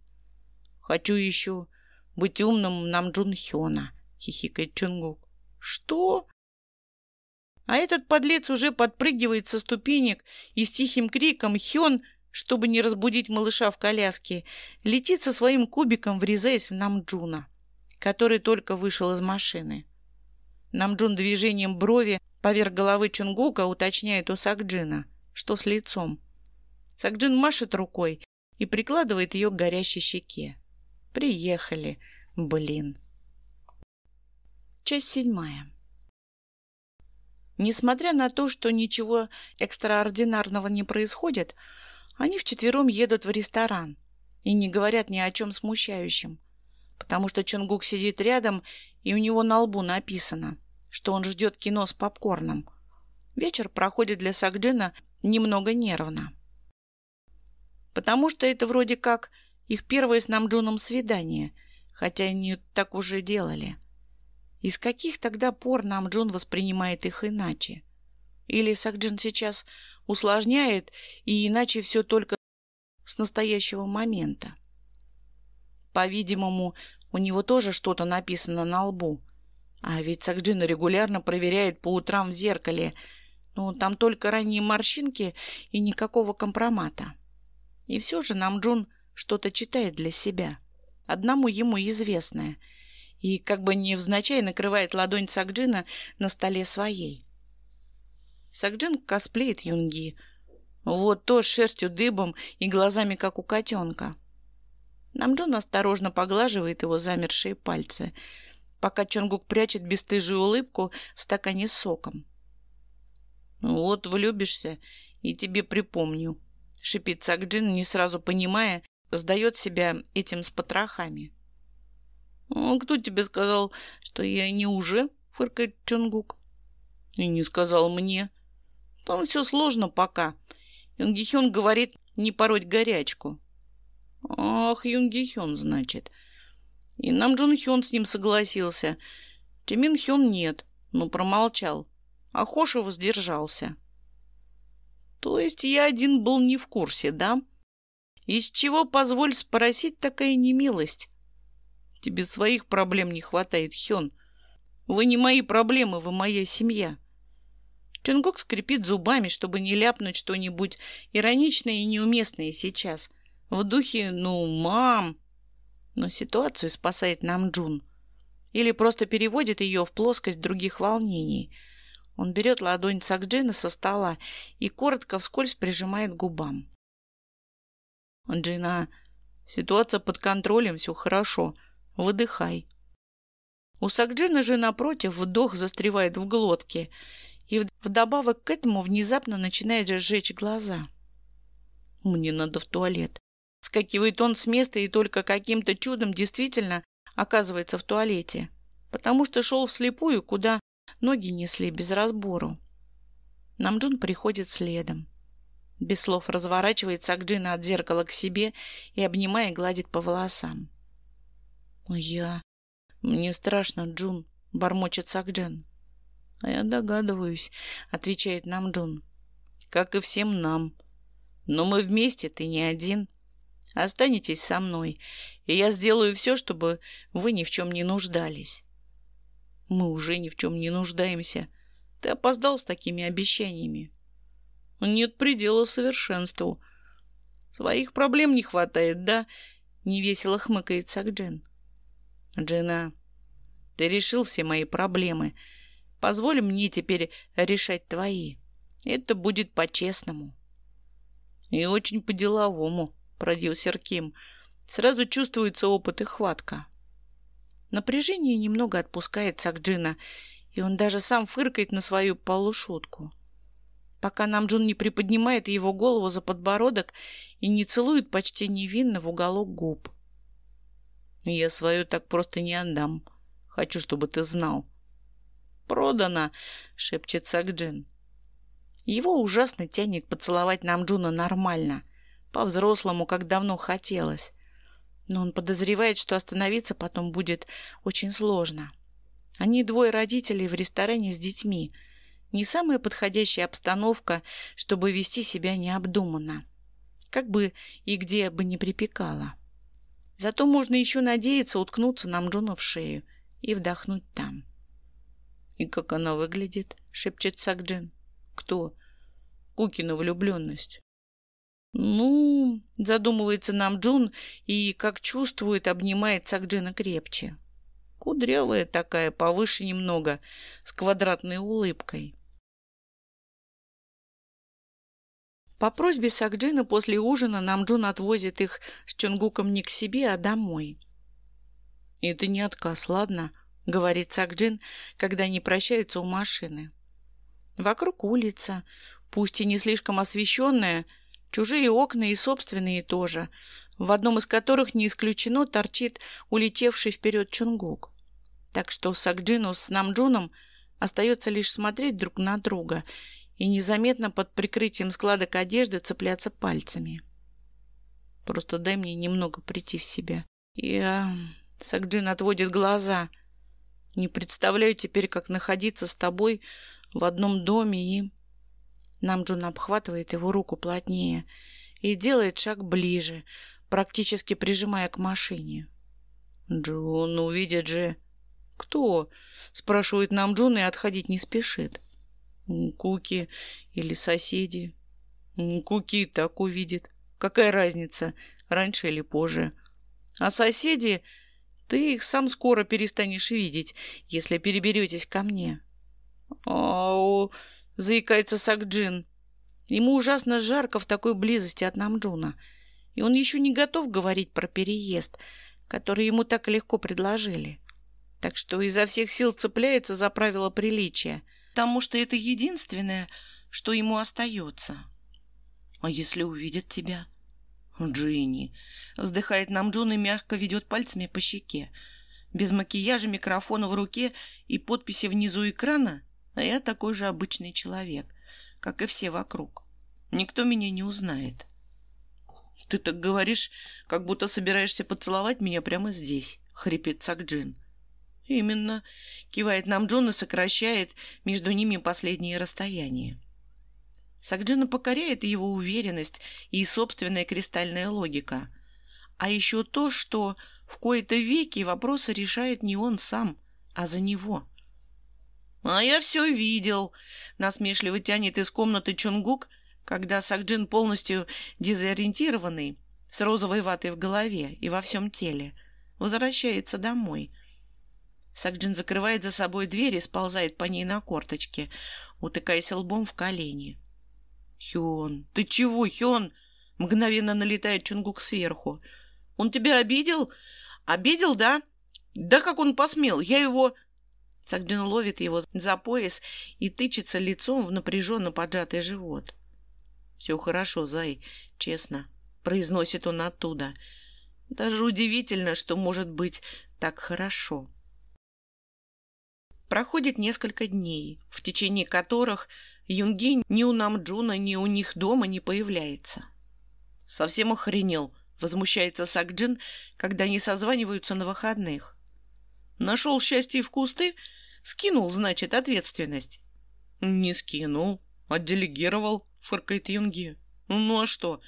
Хочу еще быть умным нам Джун Хёна», — хихикает Чунгук. «Что?» А этот подлец уже подпрыгивает со ступенек и с тихим криком «Хён!», чтобы не разбудить малыша в коляске, летит со своим кубиком, врезаясь в Намджуна, который только вышел из машины. Намджун движением брови поверх головы Чунгука уточняет у Сакджина, что с лицом. Сакджин машет рукой и прикладывает ее к горящей щеке. Приехали. Блин. Часть седьмая. Несмотря на то, что ничего экстраординарного не происходит, они вчетвером едут в ресторан и не говорят ни о чем смущающем, потому что Чунгук сидит рядом, и у него на лбу написано, что он ждет кино с попкорном. Вечер проходит для Сакджина немного нервно. Потому что это вроде как их первое с нам Намджуном свидание, хотя они так уже делали. Из каких тогда пор нам Намджун воспринимает их иначе? Или Сакджин сейчас усложняет, и иначе все только с настоящего момента? По-видимому, у него тоже что-то написано на лбу. А ведь Сакджина регулярно проверяет по утрам в зеркале. Ну, там только ранние морщинки и никакого компромата. И все же нам Намджун что-то читает для себя, одному ему известное, и как бы невзначай накрывает ладонь Сакджина на столе своей. Сакджин косплеит Юнги, вот то с шерстью дыбом и глазами, как у котенка. Намджун осторожно поглаживает его замершие пальцы, пока Чонгук прячет бесстыжую улыбку в стакане с соком. «Вот влюбишься, и тебе припомню», — шипит Сакджин, не сразу понимая, сдает себя этим с потрохами. «А «Кто тебе сказал, что я не уже?» — фыркает Чунгук. «И не сказал мне». «Там все сложно пока. Юнгихён говорит, не пороть горячку». «Ах, Юнгихён, значит». И нам Джон Хён с ним согласился. Чимин Хён нет, но промолчал. А Хошев сдержался. «То есть я один был не в курсе, да?» Из чего, позволь спросить, такая немилость? Тебе своих проблем не хватает, Хён. Вы не мои проблемы, вы моя семья. Чингук скрипит зубами, чтобы не ляпнуть что-нибудь ироничное и неуместное сейчас. В духе «ну, мам!» Но ситуацию спасает нам Джун. Или просто переводит ее в плоскость других волнений. Он берет ладонь Сакджина со стола и коротко вскользь прижимает губам. Джина. Ситуация под контролем, все хорошо. Выдыхай. У Сакджина же, напротив, вдох застревает в глотке. И вдобавок к этому внезапно начинает сжечь глаза. «Мне надо в туалет». Скакивает он с места и только каким-то чудом действительно оказывается в туалете. Потому что шел вслепую, куда ноги несли без разбору. Намджун приходит следом. Без слов разворачивается Акджина от зеркала к себе и, обнимая, гладит по волосам. «Я... Мне страшно, Джун», — бормочет А «Я догадываюсь», — отвечает нам Джун. «Как и всем нам. Но мы вместе, ты не один. Останетесь со мной, и я сделаю все, чтобы вы ни в чем не нуждались». «Мы уже ни в чем не нуждаемся. Ты опоздал с такими обещаниями». Нет предела совершенству. Своих проблем не хватает, да? Невесело хмыкает Сакджин. Джина, ты решил все мои проблемы. Позволь мне теперь решать твои. Это будет по-честному. И очень по-деловому, продюсер Ким. Сразу чувствуется опыт и хватка. Напряжение немного отпускает Сакджина, и он даже сам фыркает на свою полушутку пока Намджун не приподнимает его голову за подбородок и не целует почти невинно в уголок губ. «Я свою так просто не отдам. Хочу, чтобы ты знал». «Продано!» — шепчет Сакджин. Его ужасно тянет поцеловать Намджуна нормально, по-взрослому, как давно хотелось. Но он подозревает, что остановиться потом будет очень сложно. Они двое родителей в ресторане с детьми — не самая подходящая обстановка, чтобы вести себя необдуманно. Как бы и где бы не припекало. Зато можно еще надеяться уткнуться нам Джона в шею и вдохнуть там. «И как она выглядит?» — шепчет Сакджин. «Кто?» «Кукина влюбленность». «Ну...» — задумывается нам Джун и, как чувствует, обнимает Сакджина крепче. Кудрявая такая, повыше немного, с квадратной улыбкой. По просьбе Сакджина после ужина Намджун отвозит их с Чунгуком не к себе, а домой. «Это не отказ, ладно?» — говорит Сакджин, когда они прощаются у машины. Вокруг улица, пусть и не слишком освещенная, чужие окна и собственные тоже, в одном из которых не исключено торчит улетевший вперед Чунгук. Так что Сакджину с Намджуном остается лишь смотреть друг на друга — и незаметно под прикрытием складок одежды цепляться пальцами. Просто дай мне немного прийти в себя. Я... А, Сагджин отводит глаза. Не представляю теперь, как находиться с тобой в одном доме и... Намджун обхватывает его руку плотнее и делает шаг ближе, практически прижимая к машине. «Джун увидит же...» «Кто?» — спрашивает Намджун и отходить не спешит. Куки или соседи. Куки так увидит. Какая разница, раньше или позже. А соседи, ты их сам скоро перестанешь видеть, если переберетесь ко мне. Ау, заикается Сакджин. Ему ужасно жарко в такой близости от Намджуна. И он еще не готов говорить про переезд, который ему так легко предложили. Так что изо всех сил цепляется за правила приличия — потому что это единственное, что ему остается. А если увидят тебя? Джинни. Вздыхает нам Джон и мягко ведет пальцами по щеке. Без макияжа, микрофона в руке и подписи внизу экрана я такой же обычный человек, как и все вокруг. Никто меня не узнает. Ты так говоришь, как будто собираешься поцеловать меня прямо здесь, хрипит Сакджин. «Именно», — кивает нам Джон и сокращает между ними последние расстояния. Сагджина покоряет его уверенность и собственная кристальная логика. А еще то, что в кои-то веки вопросы решает не он сам, а за него. «А я все видел», — насмешливо тянет из комнаты Чунгук, когда Сакджин полностью дезориентированный, с розовой ватой в голове и во всем теле, возвращается домой — Сакджин закрывает за собой дверь и сползает по ней на корточке, утыкаясь лбом в колени. «Хён, ты чего, Хён?» Мгновенно налетает Чунгук сверху. «Он тебя обидел? Обидел, да? Да как он посмел? Я его...» Сакджин ловит его за пояс и тычется лицом в напряженно поджатый живот. «Все хорошо, Зай, честно», — произносит он оттуда. «Даже удивительно, что может быть так хорошо». Проходит несколько дней, в течение которых Юнги ни у нам Джуна, ни у них дома не появляется. «Совсем охренел», — возмущается Сакджин, когда они созваниваются на выходных. «Нашел счастье в кусты? Скинул, значит, ответственность». «Не скинул, отделегировал», а — фыркает Юнги. «Ну а что?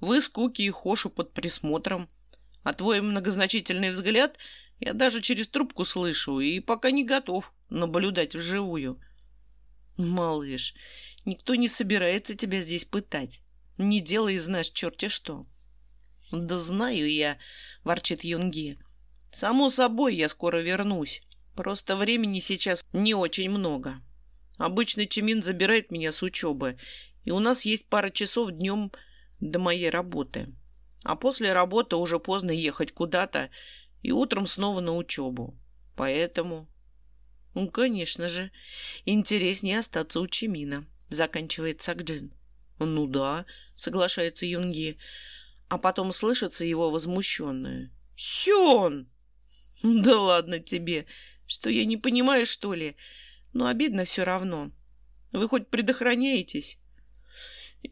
Вы скуки и хоши под присмотром. А твой многозначительный взгляд я даже через трубку слышу и пока не готов наблюдать вживую. Малыш, никто не собирается тебя здесь пытать. Не делай из нас черти что. Да знаю я, ворчит Юнги. Само собой, я скоро вернусь. Просто времени сейчас не очень много. Обычно Чимин забирает меня с учебы, и у нас есть пара часов днем до моей работы. А после работы уже поздно ехать куда-то, и утром снова на учебу. Поэтому... Ну, конечно же, интереснее остаться у Чимина, заканчивает Сакджин. Ну да, соглашается Юнги, а потом слышится его возмущенное. Хён! Да ладно тебе, что я не понимаю, что ли? Но обидно все равно. Вы хоть предохраняетесь?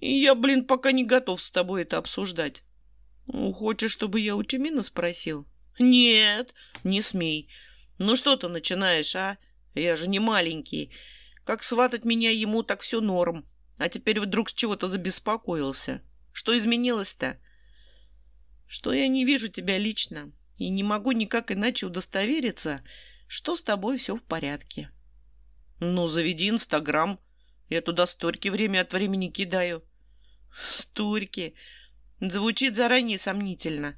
я, блин, пока не готов с тобой это обсуждать. Ну, хочешь, чтобы я у Чимина спросил? «Нет, не смей. Ну что ты начинаешь, а? Я же не маленький. Как сватать меня ему, так все норм. А теперь вдруг с чего-то забеспокоился. Что изменилось-то?» «Что я не вижу тебя лично и не могу никак иначе удостовериться, что с тобой все в порядке». «Ну, заведи Инстаграм. Я туда стойки время от времени кидаю». «Стурки!» Звучит заранее сомнительно.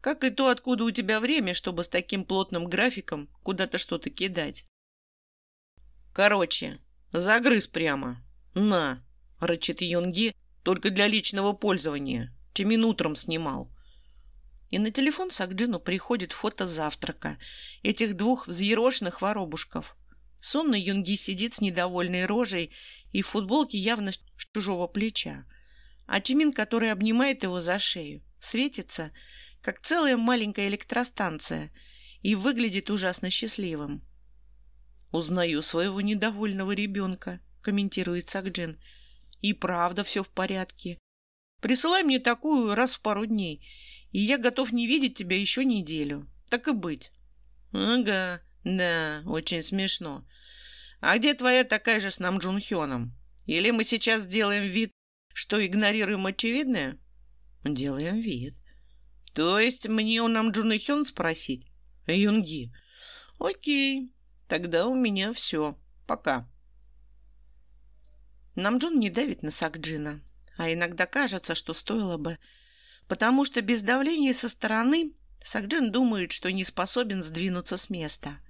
Как и то, откуда у тебя время, чтобы с таким плотным графиком куда-то что-то кидать. Короче, загрыз прямо. На, рычит Юнги, только для личного пользования. Чемин утром снимал. И на телефон Сакджину приходит фото завтрака. Этих двух взъерошенных воробушков. Сонно Юнги сидит с недовольной рожей и в футболке явно с чужого плеча. А Чимин, который обнимает его за шею, светится, как целая маленькая электростанция, и выглядит ужасно счастливым. «Узнаю своего недовольного ребенка», — комментирует Сакджин. «И правда все в порядке. Присылай мне такую раз в пару дней, и я готов не видеть тебя еще неделю. Так и быть». «Ага, да, очень смешно. А где твоя такая же с нам Джун Или мы сейчас сделаем вид, что игнорируем очевидное?» «Делаем вид», то есть мне у нам Джун Хён спросить? Юнги. Окей, тогда у меня все. Пока. Намджун не давит на Сакджина, а иногда кажется, что стоило бы, потому что без давления со стороны Сакджин думает, что не способен сдвинуться с места.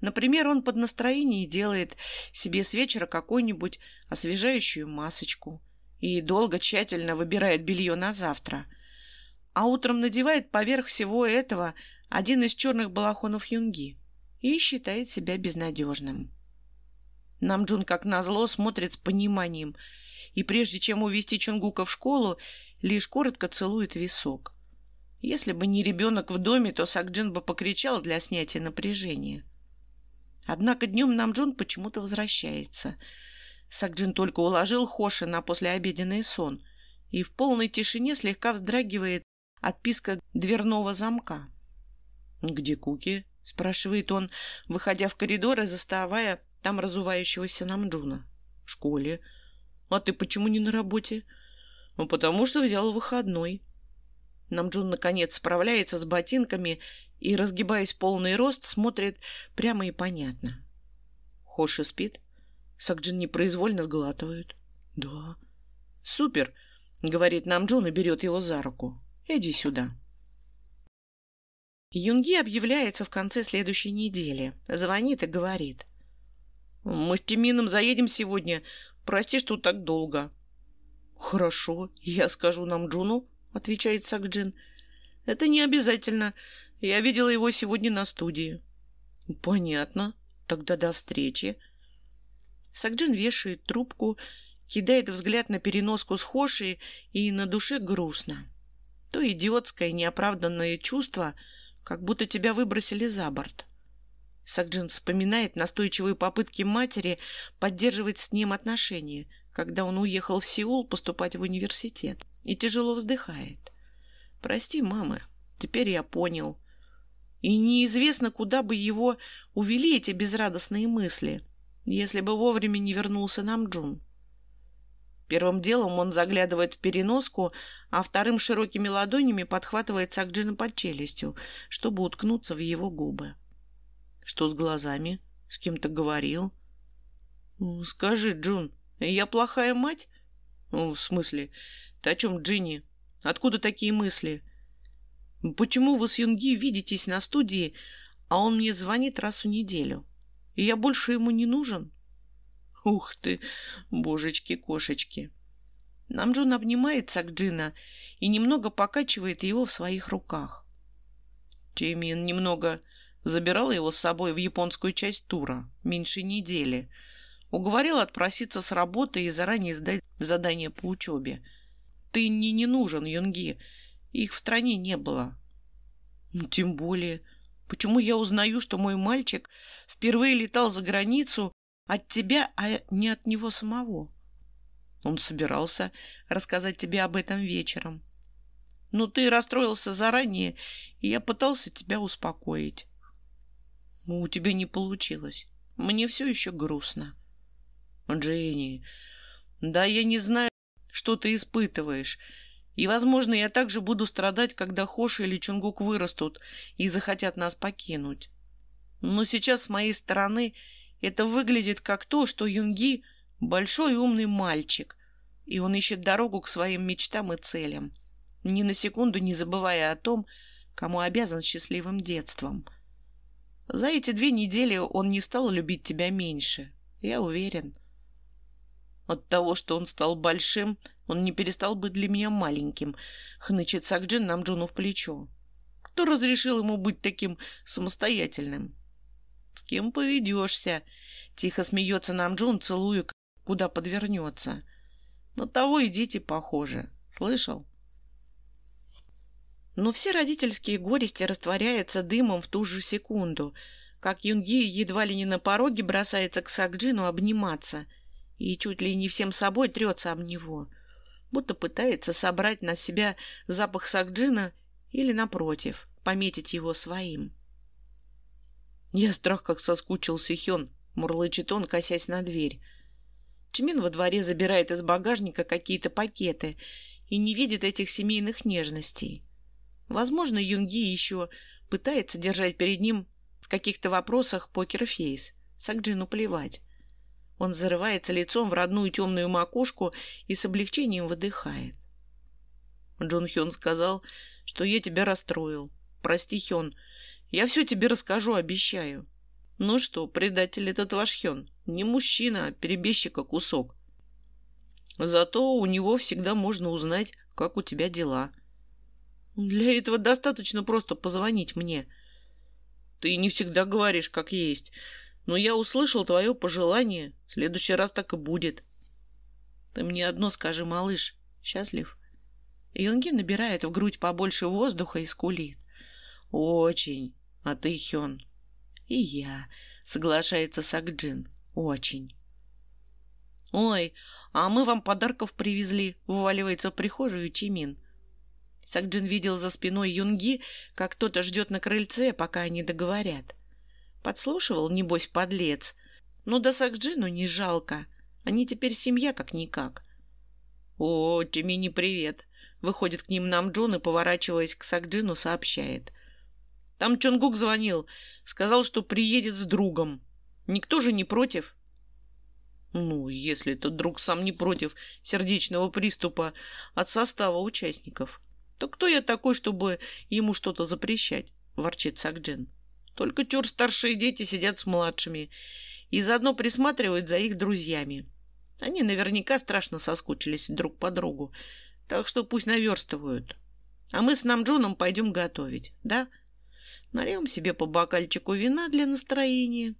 Например, он под настроение делает себе с вечера какую-нибудь освежающую масочку и долго тщательно выбирает белье на завтра – а утром надевает поверх всего этого один из черных балахонов юнги и считает себя безнадежным. Намджун, как назло, смотрит с пониманием, и прежде чем увести Чунгука в школу, лишь коротко целует висок. Если бы не ребенок в доме, то Сакджин бы покричал для снятия напряжения. Однако днем Намджун почему-то возвращается. Сакджин только уложил Хоши на послеобеденный сон и в полной тишине слегка вздрагивает отписка дверного замка. «Где Куки?» — спрашивает он, выходя в коридор и заставая там разувающегося Намджуна. «В школе. А ты почему не на работе?» «Ну, потому что взял выходной». Намджун, наконец, справляется с ботинками и, разгибаясь полный рост, смотрит прямо и понятно. Хоши спит. Сакджин непроизвольно сглатывает. «Да». «Супер!» — говорит Намджун и берет его за руку. Иди сюда». Юнги объявляется в конце следующей недели. Звонит и говорит. «Мы с Тимином заедем сегодня. Прости, что так долго». «Хорошо, я скажу нам Джуну», — отвечает Сакджин. «Это не обязательно. Я видела его сегодня на студии». «Понятно. Тогда до встречи». Сакджин вешает трубку, кидает взгляд на переноску с Хоши и на душе грустно то идиотское неоправданное чувство, как будто тебя выбросили за борт. Сакджин вспоминает настойчивые попытки матери поддерживать с ним отношения, когда он уехал в Сеул поступать в университет, и тяжело вздыхает. «Прости, мама, теперь я понял». И неизвестно, куда бы его увели эти безрадостные мысли, если бы вовремя не вернулся нам Джун. Первым делом он заглядывает в переноску, а вторым широкими ладонями подхватывает Сакджина под челюстью, чтобы уткнуться в его губы. «Что с глазами? С кем-то говорил?» «Скажи, Джун, я плохая мать?» «В смысле? Ты о чем, Джинни? Откуда такие мысли?» «Почему вы с Юнги видитесь на студии, а он мне звонит раз в неделю? И я больше ему не нужен?» Ух ты, божечки-кошечки. Намджун обнимает Сакджина и немного покачивает его в своих руках. Чеймин немного забирал его с собой в японскую часть тура, меньше недели. Уговорил отпроситься с работы и заранее сдать задание по учебе. «Ты мне не нужен, Юнги. Их в стране не было». Ну, «Тем более. Почему я узнаю, что мой мальчик впервые летал за границу от тебя, а не от него самого. Он собирался рассказать тебе об этом вечером. Но ты расстроился заранее, и я пытался тебя успокоить. Но у тебя не получилось. Мне все еще грустно. Дженни, да я не знаю, что ты испытываешь. И, возможно, я также буду страдать, когда Хоши или Чунгук вырастут и захотят нас покинуть. Но сейчас с моей стороны это выглядит как то, что Юнги — большой умный мальчик, и он ищет дорогу к своим мечтам и целям, ни на секунду не забывая о том, кому обязан счастливым детством. За эти две недели он не стал любить тебя меньше, я уверен. От того, что он стал большим, он не перестал быть для меня маленьким, хнычет Сакджин нам Джуну в плечо. Кто разрешил ему быть таким самостоятельным? с кем поведешься. Тихо смеется нам Джун, целуя, куда подвернется. На того и дети похожи. Слышал? Но все родительские горести растворяются дымом в ту же секунду, как Юнги едва ли не на пороге бросается к Сакджину обниматься и чуть ли не всем собой трется об него, будто пытается собрать на себя запах Сакджина или, напротив, пометить его своим. «Я страх, как соскучился Хён», — мурлычет он, косясь на дверь. Чимин во дворе забирает из багажника какие-то пакеты и не видит этих семейных нежностей. Возможно, Юнги еще пытается держать перед ним в каких-то вопросах покерфейс. Сакджину плевать. Он зарывается лицом в родную темную макушку и с облегчением выдыхает. Джон Хён сказал, что я тебя расстроил. Прости, Хён, — я все тебе расскажу, обещаю. Ну что, предатель этот ваш Хён, не мужчина, а перебежчика кусок. Зато у него всегда можно узнать, как у тебя дела. Для этого достаточно просто позвонить мне. Ты не всегда говоришь, как есть. Но я услышал твое пожелание. В следующий раз так и будет. Ты мне одно скажи, малыш. Счастлив? Юнги набирает в грудь побольше воздуха и скулит. Очень. «А ты, Хён?» «И я», — соглашается Сакджин. «Очень». «Ой, а мы вам подарков привезли», — вываливается в прихожую Чимин. Сакджин видел за спиной Юнги, как кто-то ждет на крыльце, пока они договорят. Подслушивал, небось, подлец. Ну да Сакджину не жалко. Они теперь семья как-никак. «О, Чимини, привет!» Выходит к ним Намджун и, поворачиваясь к Сакджину, сообщает. Там Чонгук звонил. Сказал, что приедет с другом. Никто же не против?» «Ну, если этот друг сам не против сердечного приступа от состава участников, то кто я такой, чтобы ему что-то запрещать?» — ворчит Сакджин. «Только чур старшие дети сидят с младшими и заодно присматривают за их друзьями. Они наверняка страшно соскучились друг по другу, так что пусть наверстывают. А мы с Намджуном пойдем готовить, да?» Нальем себе по бокальчику вина для настроения.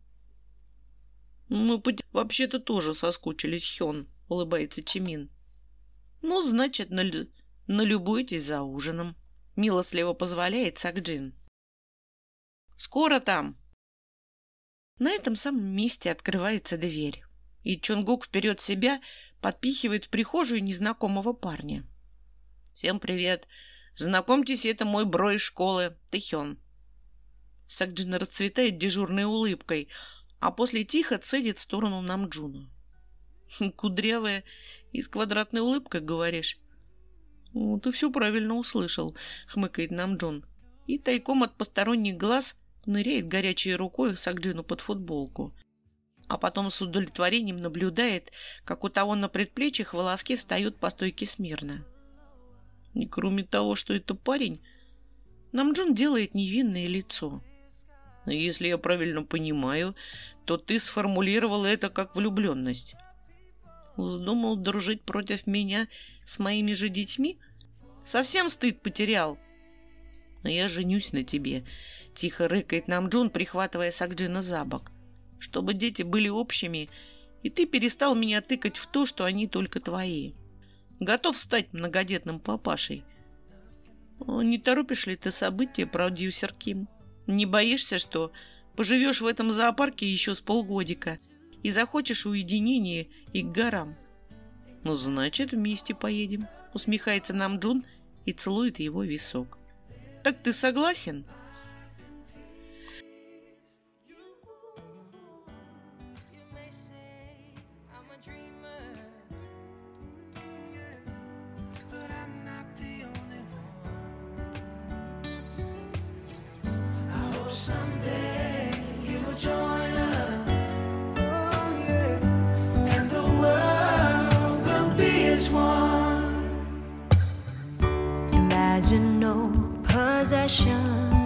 «Мы вообще-то тоже соскучились, Хён», — улыбается Чимин. «Ну, значит, налю... налюбуйтесь за ужином», — милостливо позволяет Сакджин. «Скоро там!» На этом самом месте открывается дверь, и Чонгук вперед себя подпихивает в прихожую незнакомого парня. «Всем привет! Знакомьтесь, это мой бро из школы, Тэхён». Сакджина расцветает дежурной улыбкой, а после тихо цедит в сторону Намджуна. <laughs> «Кудрявая и с квадратной улыбкой, говоришь?» «Ты все правильно услышал», — хмыкает Намджун. И тайком от посторонних глаз ныряет горячей рукой Сакджину под футболку. А потом с удовлетворением наблюдает, как у того на предплечьях волоски встают по стойке смирно. И кроме того, что это парень, Намджун делает невинное лицо если я правильно понимаю, то ты сформулировала это как влюбленность. Вздумал дружить против меня с моими же детьми? Совсем стыд потерял. А я женюсь на тебе. Тихо рыкает нам Джун, прихватывая Сакджина за бок. Чтобы дети были общими, и ты перестал меня тыкать в то, что они только твои. Готов стать многодетным папашей. А не торопишь ли ты события, продюсер Ким?» Не боишься, что поживешь в этом зоопарке еще с полгодика и захочешь уединения и к горам?» «Ну, значит, вместе поедем», — усмехается нам Джун и целует его висок. «Так ты согласен?» no possession.